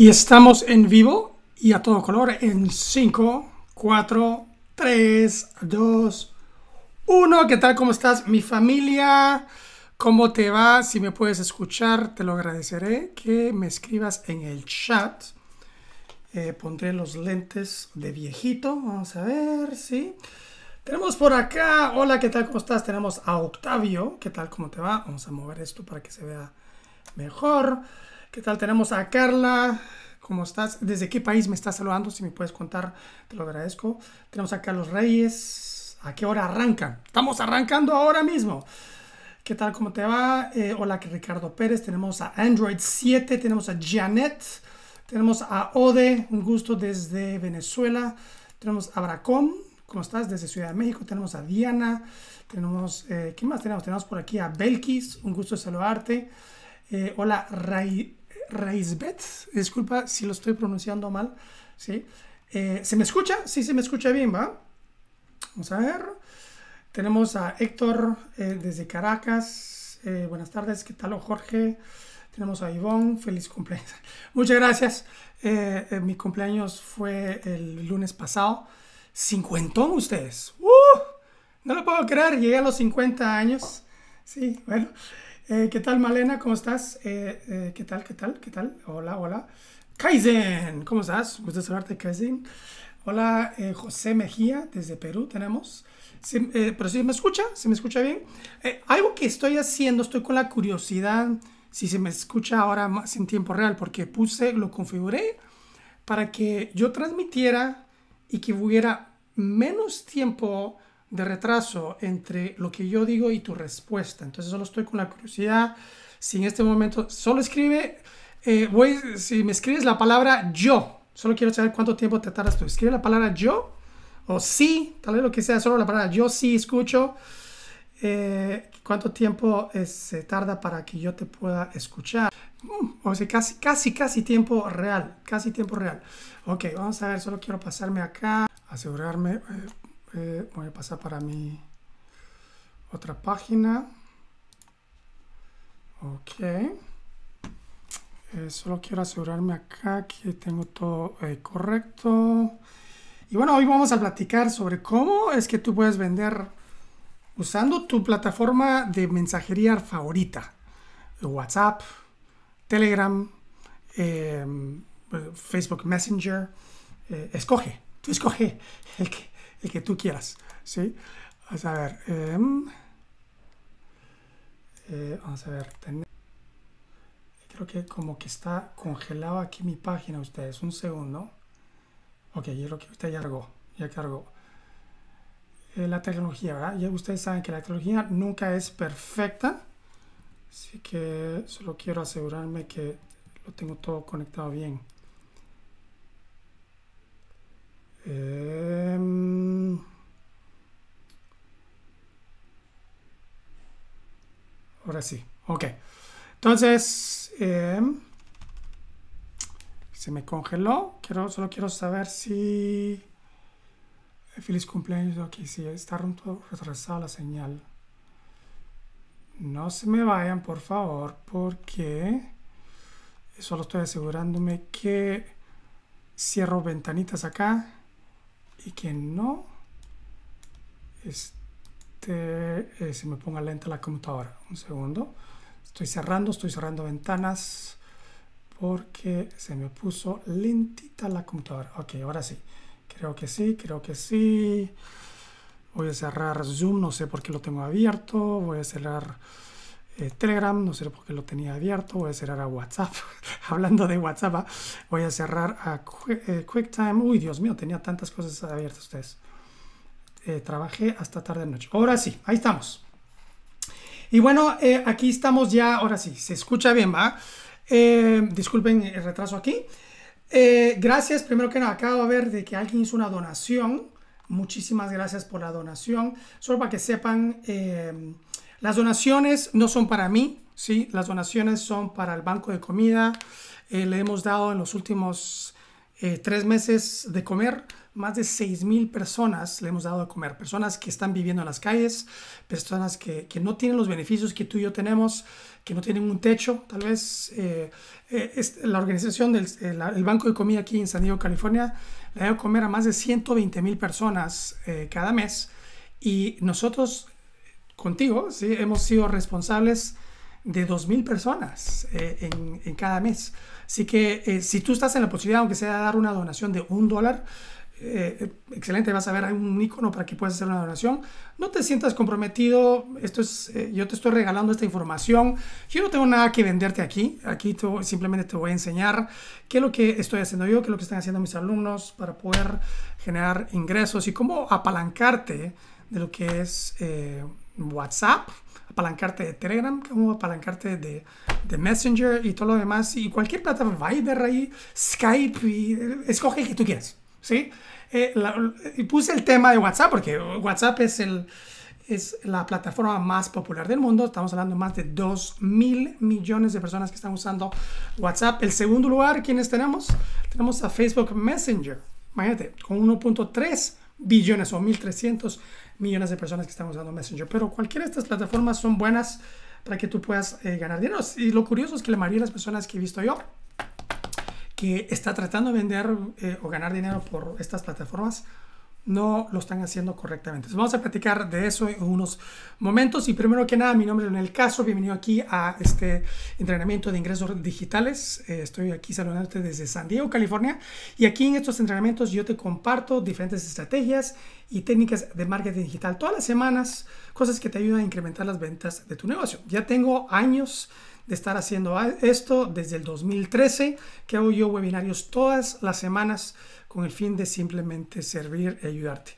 Y estamos en vivo y a todo color en 5, 4, 3, 2, 1. ¿Qué tal? ¿Cómo estás, mi familia? ¿Cómo te va? Si me puedes escuchar, te lo agradeceré que me escribas en el chat. Eh, pondré los lentes de viejito. Vamos a ver, si... Tenemos por acá, hola, ¿qué tal? ¿Cómo estás? Tenemos a Octavio, ¿qué tal? ¿Cómo te va? Vamos a mover esto para que se vea mejor. ¿Qué tal? Tenemos a Carla. ¿Cómo estás? ¿Desde qué país me estás saludando? Si me puedes contar, te lo agradezco. Tenemos a Carlos Reyes. ¿A qué hora arranca? Estamos arrancando ahora mismo. ¿Qué tal? ¿Cómo te va? Eh, hola, Ricardo Pérez. Tenemos a Android 7. Tenemos a Janet. Tenemos a Ode. Un gusto desde Venezuela. Tenemos a Bracom. ¿Cómo estás? Desde Ciudad de México. Tenemos a Diana. Tenemos, eh, ¿qué más tenemos? Tenemos por aquí a Belkis. Un gusto saludarte. Eh, hola, Ray, Reisbet, disculpa si lo estoy pronunciando mal, ¿sí? Eh, ¿Se me escucha? Sí, se me escucha bien, ¿va? Vamos a ver. Tenemos a Héctor eh, desde Caracas. Eh, buenas tardes, ¿qué tal, Jorge? Tenemos a Ivonne, feliz cumpleaños. Muchas gracias. mi cumpleaños fue el lunes pasado. Cincuentón ustedes. ¡Uh! No lo puedo creer, llegué a los 50 años. Sí, bueno. Eh, ¿Qué tal, Malena? ¿Cómo estás? Eh, eh, ¿Qué tal? ¿Qué tal? ¿Qué tal? Hola, hola. Kaizen, ¿cómo estás? Gusto saludarte, Kaizen. Hola, José Mejía, desde Perú tenemos. pero si me escucha, ¿Se me escucha bien. algo que estoy haciendo, estoy con la curiosidad si se me escucha ahora más en tiempo real, porque puse, lo configuré para que yo transmitiera y que hubiera menos tiempo de retraso entre lo que yo digo y tu respuesta. Entonces solo estoy con la curiosidad. Si en este momento solo escribe, eh, voy, si me escribes la palabra yo, solo quiero saber cuánto tiempo te tardas tú. Escribe la palabra yo o sí, tal vez lo que sea, solo la palabra yo sí escucho. Eh, cuánto tiempo eh, se tarda para que yo te pueda escuchar. Mm, o sea, casi, casi, casi tiempo real, casi tiempo real. Ok, vamos a ver, solo quiero pasarme acá, asegurarme. Eh, voy a pasar para mi otra página ok eh, solo quiero asegurarme acá que tengo todo eh, correcto y bueno hoy vamos a platicar sobre cómo es que tú puedes vender usando tu plataforma de mensajería favorita whatsapp telegram em, Facebook Messenger, escoge, tú escoge el que, el que tú quieras, ¿sí? Vamos a ver, em, eh, vamos a ver, creo que como que está congelado aquí mi página, ustedes, un segundo. Ok, yo creo que usted ya cargó, ya cargó. Eh, la tecnología, ¿verdad? Ya ustedes saben que la tecnología nunca es perfecta, así que solo quiero asegurarme que lo tengo todo conectado bien. Em, Ahora sí. Ok. Entonces, em, se me congeló. Quiero, solo quiero saber si... Eh, feliz cumpleaños. Ok, si está un poco retrasada la señal. No se me vayan, por favor, porque solo estoy asegurándome que cierro ventanitas acá y que no... Este, este, eh, se me ponga lenta la computadora. Un segundo. Estoy cerrando, estoy cerrando ventanas porque se me puso lentita la computadora. Ok, ahora sí. Creo que sí, creo que sí. Voy a cerrar Zoom, no sé por qué lo tengo abierto. Voy a cerrar eh, Telegram, no sé por qué lo tenía abierto. Voy a cerrar a WhatsApp. Hablando de WhatsApp, ah, voy a cerrar a eh, QuickTime. Uy, Dios mío, tenía tantas cosas abiertas ustedes eh, trabajé hasta tarde noche. Ahora sí, ahí estamos. Y bueno, eh, aquí estamos ya, ahora sí, se escucha bien, ¿va? Eh, disculpen el retraso aquí. Eh, gracias, primero que nada, acabo de ver de que alguien hizo una donación. Muchísimas gracias por la donación. Solo para que sepan, las donaciones no son para mí, ¿sí? Las donaciones son para el banco de comida. le hemos dado en los últimos tres meses de comer más de 6.000 personas le hemos dado a comer, personas que están viviendo en las calles, personas que, que, no tienen los beneficios que tú y yo tenemos, que no tienen un techo, tal vez eh, eh, la organización del eh, el, Banco de Comida aquí en San Diego, California, le da a comer a más de 120.000 personas cada mes y nosotros contigo ¿sí? hemos sido responsables de 2.000 personas en, en, cada mes. Así que si tú estás en la posibilidad, aunque sea de dar una donación de un dólar, eh, excelente, vas a ver hay un icono para que puedas hacer una donación. No te sientas comprometido, esto es, eh, yo te estoy regalando esta información. Yo no tengo nada que venderte aquí, aquí simplemente te voy a enseñar qué es lo que estoy haciendo yo, qué es lo que están haciendo mis alumnos para poder generar ingresos y cómo apalancarte de lo que es eh, WhatsApp, apalancarte de Telegram, cómo apalancarte de, de, Messenger y todo lo demás y cualquier plataforma, Viber ahí, Skype, escoge el que tú quieras. ¿sí? Eh, y puse el tema de WhatsApp porque WhatsApp es, el, es la plataforma más popular del mundo. Estamos hablando de más de 2 mil millones de personas que están usando WhatsApp. El segundo lugar, ¿quiénes tenemos? Tenemos a Facebook Messenger, imagínate, con 1.3 billones o 1.300 millones de personas que están usando Messenger. Pero cualquiera de estas plataformas son buenas para que tú puedas eh, ganar dinero. Y lo curioso es que la mayoría de las personas que he visto yo que está tratando de vender eh, o ganar dinero por estas plataformas no lo están haciendo correctamente. vamos a platicar de eso en unos momentos. Y primero que nada, mi nombre es Leonel Caso. Bienvenido aquí a este entrenamiento de ingresos digitales. Eh, estoy aquí saludándote desde San Diego, California. Y aquí en estos entrenamientos yo te comparto diferentes estrategias y técnicas de marketing digital todas las semanas, cosas que te ayudan a incrementar las ventas de tu negocio. Ya tengo años de estar haciendo esto desde el 2013, que hago yo webinarios todas las semanas con el fin de simplemente servir y ayudarte.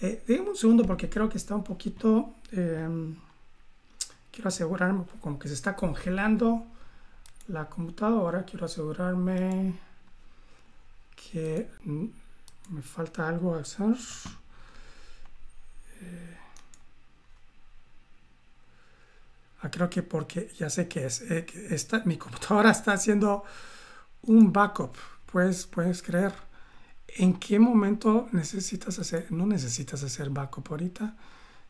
Eh, dígame un segundo porque creo que está un poquito... Em, quiero asegurarme, como que se está congelando la computadora. Quiero asegurarme que mm, me falta algo hacer. Eh, Ah, creo que porque ya sé que es. Eh, esta, mi computadora está haciendo un backup. Pues puedes creer. ¿En qué momento necesitas hacer? No necesitas hacer backup ahorita.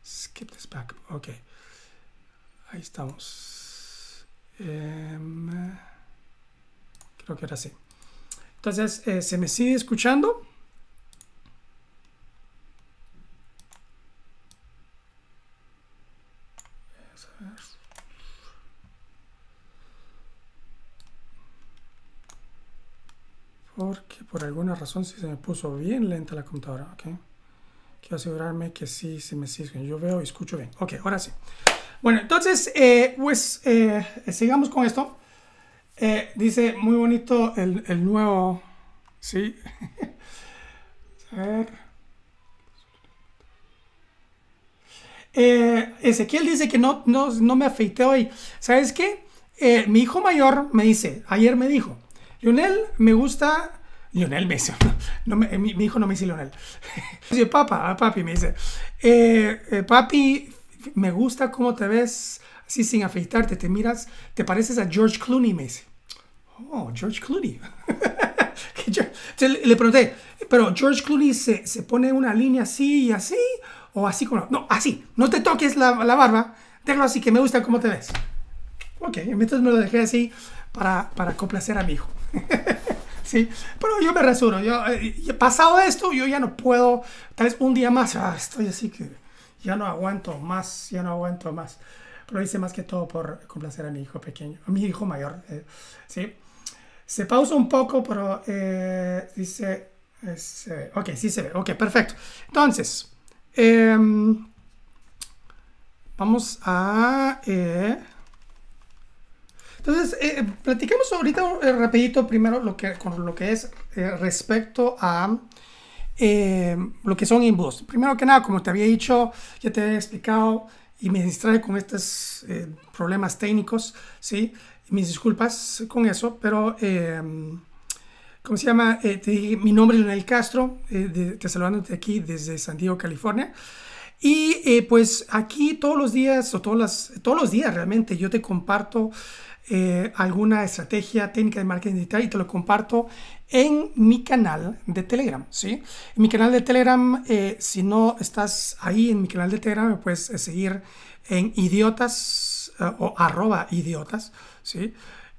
Skip this backup. Ok. Ahí estamos. Em, creo que era así. Entonces, eh, ¿se me sigue escuchando? porque por alguna razón sí se me puso bien lenta la computadora, ¿ok? Quiero asegurarme que sí se me sigue. Yo veo y escucho bien. Ok, ahora sí. Bueno, entonces, eh, pues eh, sigamos con esto. Eh, dice, muy bonito el, nuevo, ¿sí? A ver. Ezequiel dice que no, no, no, me afeité hoy. ¿Sabes qué? mi hijo mayor me dice, ayer me dijo, Lionel me gusta. Lionel me dice, eh, no, mi, hijo no me dice Lionel. Dice, papá, ah, papi me dice, eh, eh, papi, me gusta cómo te ves así sin afeitarte, te miras, te pareces a George Clooney, me dice. Oh, George Clooney. le pregunté, pero George Clooney se, pone una línea así y así, o así como, no, así, no te toques la, barba, déjalo así que me gusta cómo te ves. Ok, entonces me lo dejé así para complacer a mi hijo. sí, pero yo me rasuro. Yo, eh, pasado esto, yo ya no puedo. Tal vez un día más, ah, estoy así que ya no aguanto más, ya no aguanto más. Pero hice más que todo por complacer a mi hijo pequeño, a mi hijo mayor. Eh, sí, se pausa un poco, pero eh, dice. ok, sí se ve. Ok, perfecto. Entonces, em, vamos a. Entonces, eh, eh, platicamos ahorita eh, rapidito primero lo que, con lo que es respecto a lo que son inbox. Primero que nada, como te había dicho, ya te he explicado y me distrae con estos problemas técnicos, ¿sí? Mis disculpas con eso, pero... ¿Cómo se llama? mi nombre es Leonel Castro, te te de aquí desde San Diego, California. Y pues aquí todos los días, o todas todos los días realmente, yo te comparto eh, alguna estrategia técnica de marketing digital y te lo comparto en mi canal de Telegram, ¿sí? En mi canal de Telegram, eh, si no estás ahí en mi canal de Telegram, me puedes eh, seguir en idiotas o arroba idiotas, ¿sí?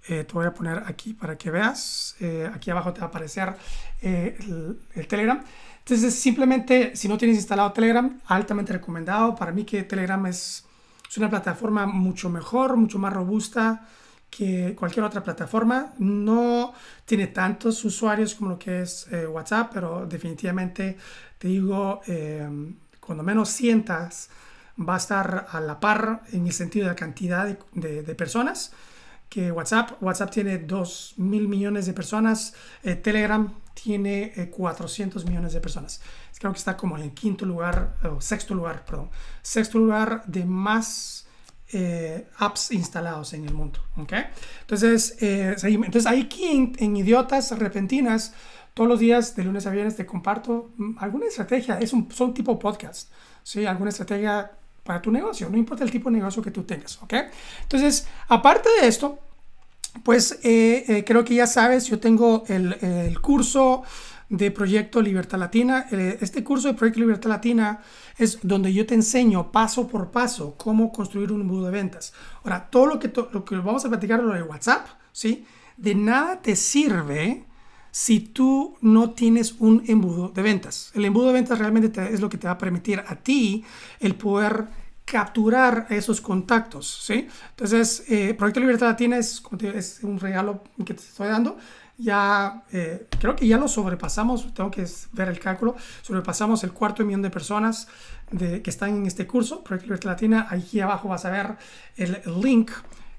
te voy a poner aquí para que veas. aquí abajo te va a aparecer el, Telegram. Entonces, simplemente, si no tienes instalado Telegram, altamente recomendado. Para mí que Telegram es una plataforma mucho mejor, mucho más robusta, que cualquier otra plataforma. No tiene tantos usuarios como lo que es eh, WhatsApp, pero definitivamente te digo, em, cuando menos sientas, va a estar a la par en el sentido de la cantidad de, de, personas que WhatsApp. WhatsApp tiene 2 mil millones de personas, eh, Telegram tiene 400 eh, millones de personas. Creo que está como en el quinto lugar, o sexto lugar, perdón, sexto lugar de más eh, apps instalados en el mundo. ¿okay? Entonces, eh, entonces, aquí en, en, Idiotas Repentinas, todos los días de lunes a viernes te comparto mm, alguna estrategia, es un son tipo podcast, ¿sí? alguna estrategia para tu negocio, no importa el tipo de negocio que tú tengas. ¿okay? Entonces, aparte de esto, pues eh, eh, creo que ya sabes, yo tengo el, el curso de Proyecto Libertad Latina. Eh, este curso de Proyecto Libertad Latina es donde yo te enseño paso por paso cómo construir un embudo de ventas. Ahora, todo lo que, lo que vamos a platicar lo de WhatsApp, ¿sí? De nada te sirve si tú no tienes un embudo de ventas. El embudo de ventas realmente es lo que te va a permitir a ti el poder capturar esos contactos, ¿sí? Entonces, eh, Proyecto Libertad Latina es, es un regalo que te estoy dando ya eh, creo que ya lo sobrepasamos, tengo que ver el cálculo, sobrepasamos el cuarto millón de personas de, que están en este curso, Proyecto Libertad Latina, aquí abajo vas a ver el link,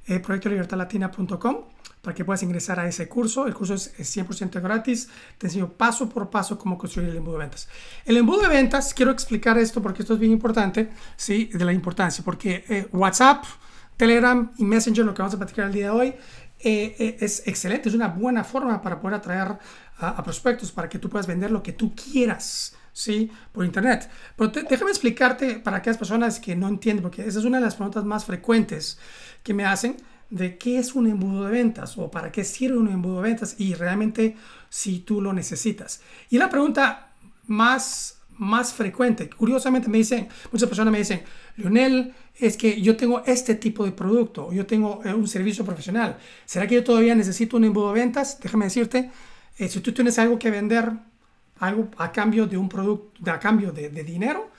eh, proyectolibertadlatina.com para que puedas ingresar a ese curso. El curso es 100% gratis. Te enseño paso por paso cómo construir el embudo de ventas. El embudo de ventas, quiero explicar esto porque esto es bien importante, ¿sí? De la importancia, porque eh, WhatsApp, Telegram y Messenger, lo que vamos a platicar el día de hoy, eh, eh, es excelente, es una buena forma para poder atraer a, prospectos, para que tú puedas vender lo que tú quieras. ¿Sí? Por internet. Pero déjame explicarte para aquellas personas que no entienden, porque esa es una de las preguntas más frecuentes que me hacen de qué es un embudo de ventas o para qué sirve un embudo de ventas y realmente si tú lo necesitas. Y la pregunta más más frecuente. Curiosamente me dicen, muchas personas me dicen, Lionel, es que yo tengo este tipo de producto, yo tengo eh, un servicio profesional. ¿Será que yo todavía necesito un embudo de ventas? Déjame decirte, eh, si tú tienes algo que vender, algo a cambio de un producto, a cambio de, dinero,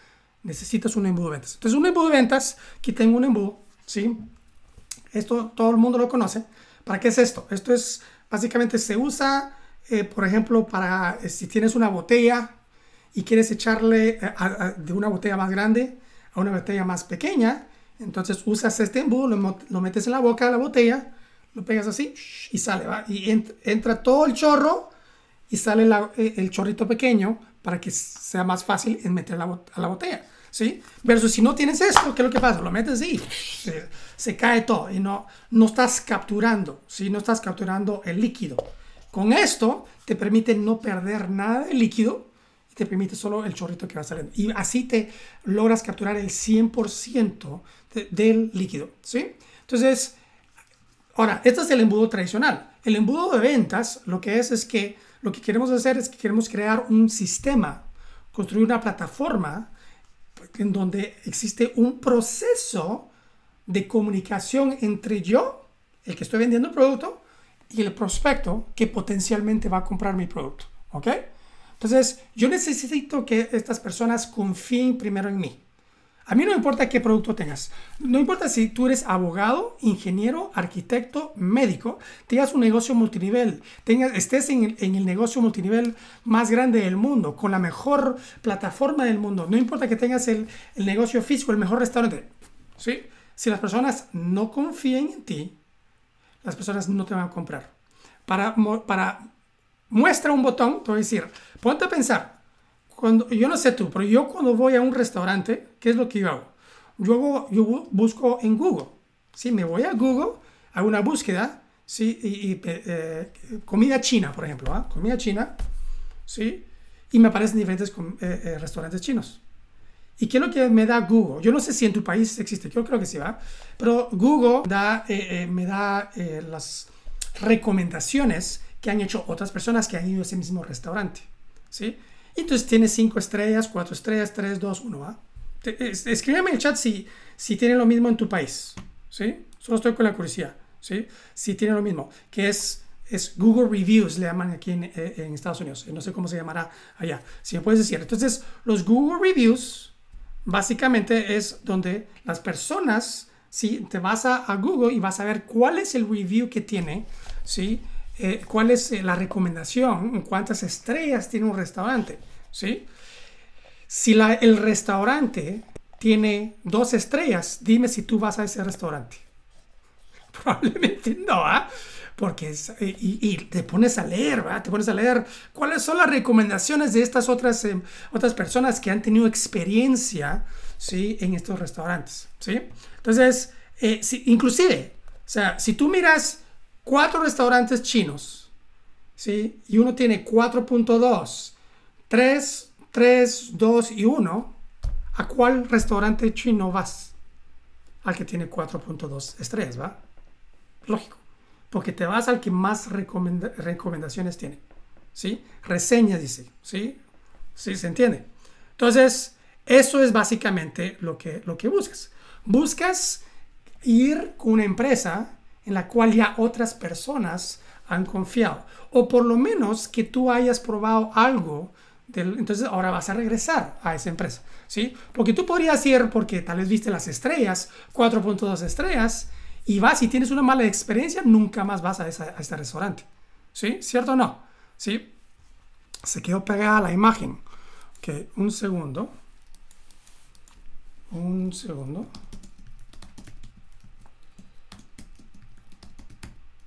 necesitas un embudo de ventas. Entonces, un embudo de ventas, aquí tengo un embudo, ¿sí? Esto todo el mundo lo conoce. ¿Para qué es esto? Esto es, básicamente se usa, eh, por ejemplo, para si tienes una botella y quieres echarle eh, de una botella más grande a una botella más pequeña, entonces usas este embudo, lo, metes en la boca de la botella, lo pegas así y sale, ¿va? y entra todo el chorro y sale eh, el chorrito pequeño para que sea más fácil en meter la, a la botella. ¿Sí? Versus si no tienes esto, ¿qué es lo que pasa? Lo metes y se, cae todo y no, no estás capturando, si No estás capturando el líquido. Con esto te permite no perder nada de líquido te permite solo el chorrito que va a salir Y así te logras capturar el 100% del líquido, ¿sí? Entonces, ahora, este es el embudo tradicional. El embudo de ventas lo que es es que lo que queremos hacer es que queremos crear un sistema, construir una plataforma en donde existe un proceso de comunicación entre yo, el que estoy vendiendo el producto, y el prospecto que potencialmente va a comprar mi producto. ¿Ok? Entonces, yo necesito que estas personas confíen primero en mí. A mí no importa qué producto tengas. No importa si tú eres abogado, ingeniero, arquitecto, médico, tengas un negocio multinivel, tengas, estés en el, negocio multinivel más grande del mundo, con la mejor plataforma del mundo. No importa que tengas el, el negocio físico, el mejor restaurante. ¿sí? Si las personas no confíen en ti, las personas no te van a comprar. Para, para muestra un botón, te voy a decir, ponte a pensar, cuando, yo no sé tú, pero yo cuando voy a un restaurante, ¿qué es lo que yo hago? Yo, busco en Google, ¿sí? Me voy a Google, hago una búsqueda, ¿sí? Eh, eh, comida china, por ejemplo, ¿ah? Comida china, ¿sí? Y me aparecen diferentes eh, restaurantes chinos. ¿Y qué es lo que me da Google? Yo no sé si en tu país existe, yo creo que sí, va. Pero Google me da las recomendaciones que han hecho otras personas que han ido a ese mismo restaurante. ¿sí? entonces tiene 5 estrellas, cuatro estrellas, 3, 2, 1. ¿ah? Escríbeme en el chat si, si lo mismo en tu país. ¿sí? Solo estoy con la curiosidad. ¿sí? Si tiene lo mismo, que es, es Google Reviews, le llaman aquí en, eh, Estados Unidos. Eh, no sé cómo se llamará allá. Si me puedes decir. Entonces, los Google Reviews básicamente es donde las personas, si te vas a, a Google y vas a ver cuál es el review que tiene, ¿sí? Eh, cuál es eh, la recomendación, cuántas estrellas tiene un restaurante, ¿sí? Si la, el restaurante tiene dos estrellas, dime si tú vas a ese restaurante. Probablemente no, ¿ah? Porque es, eh, y, te pones a leer, ¿verdad? Te pones a leer cuáles son las recomendaciones de estas otras, otras personas que han tenido experiencia, ¿sí? En estos restaurantes, ¿sí? Entonces, inclusive, o sea, si tú miras cuatro restaurantes chinos, ¿sí? Y uno tiene 4.2, 3, 3, 2 y 1, ¿a cuál restaurante chino vas? Al que tiene 4.2 estrellas, ¿va? Lógico, porque te vas al que más recomendaciones tiene, ¿sí? Reseñas dice, ¿sí? ¿Sí se entiende? Entonces, eso es básicamente lo que, lo que buscas. Buscas ir con una empresa en la cual ya otras personas han confiado. O por lo menos que tú hayas probado algo, del, entonces ahora vas a regresar a esa empresa, ¿sí? Porque tú podrías ir porque tal vez viste las estrellas, 4.2 estrellas, y vas y tienes una mala experiencia, nunca más vas a, este restaurante, ¿sí? ¿Cierto o no? ¿Sí? Se quedó pegada la imagen. Ok, un segundo. Un segundo.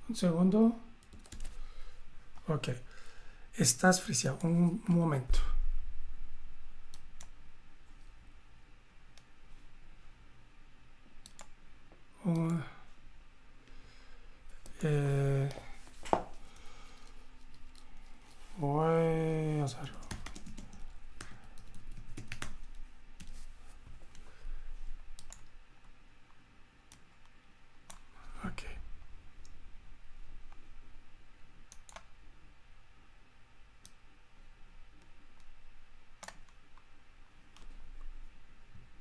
Un segundo. Ok. Estás frisia. Un momento. Uh, eh.